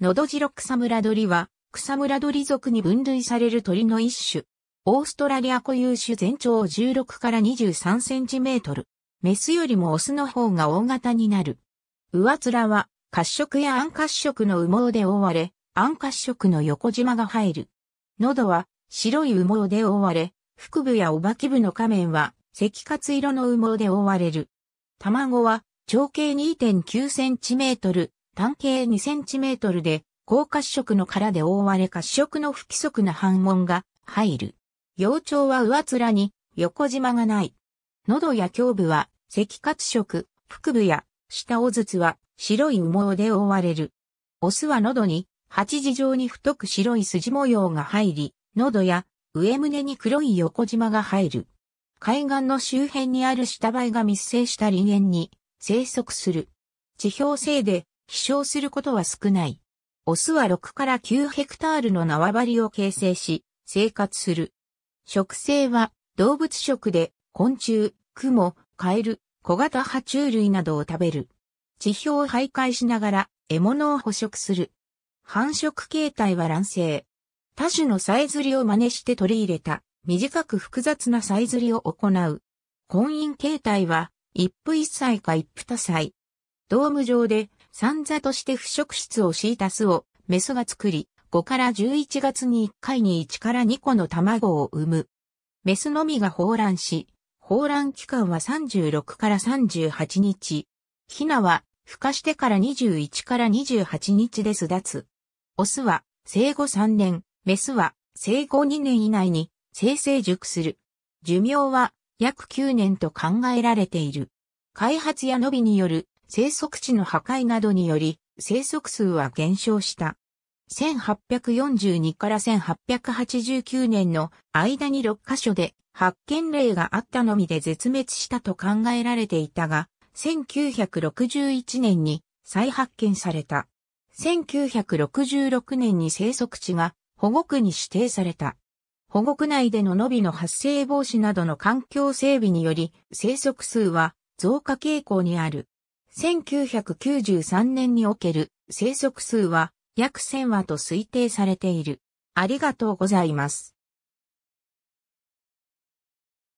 のどじろ草むら鳥は、草むら鳥族に分類される鳥の一種。オーストラリア固有種全長16から23センチメートル。メスよりもオスの方が大型になる。上面は、褐色や暗褐色の羽毛で覆われ、暗褐色の横縞が入る。喉は、白い羽毛で覆われ、腹部やおばき部の仮面は、赤褐色の羽毛で覆われる。卵は、長径2.9センチメートル、単径2センチメートルで、高褐色の殻で覆われ褐色の不規則な反紋が入る。幼鳥は上面に横縞がない。喉や胸部は赤褐色、腹部や下尾筒は白い羽毛で覆われる。オスは喉に八字状に太く白い筋模様が入り、喉や上胸に黒い横縞が入る。海岸の周辺にある下灰が密生した林園に生息する。地表性で飛翔することは少ない。オスは6から9ヘクタールの縄張りを形成し、生活する。食性は動物食で昆虫、クモ、カエル、小型爬虫類などを食べる。地表を徘徊しながら獲物を捕食する。繁殖形態は卵生。多種のさえずりを真似して取り入れた、短く複雑なさえずりを行う。婚姻形態は、一夫一妻か一夫多妻。ドーム上で三座として腐食室を敷いた巣をメスが作り、5から11月に1回に1から2個の卵を産む。メスのみが放卵し、放卵期間は36から38日。ヒナは、孵化してから21から28日で巣立つ。オスは、生後3年、メスは、生後2年以内に、生成熟する。寿命は、約9年と考えられている。開発や伸びによる生息地の破壊などにより、生息数は減少した。1842から1889年の間に6カ所で発見例があったのみで絶滅したと考えられていたが、1961年に再発見された。1966年に生息地が保護区に指定された。保護区内での伸びの発生防止などの環境整備により生息数は増加傾向にある。1993年における生息数は約1000羽と推定されている。ありがとうございます。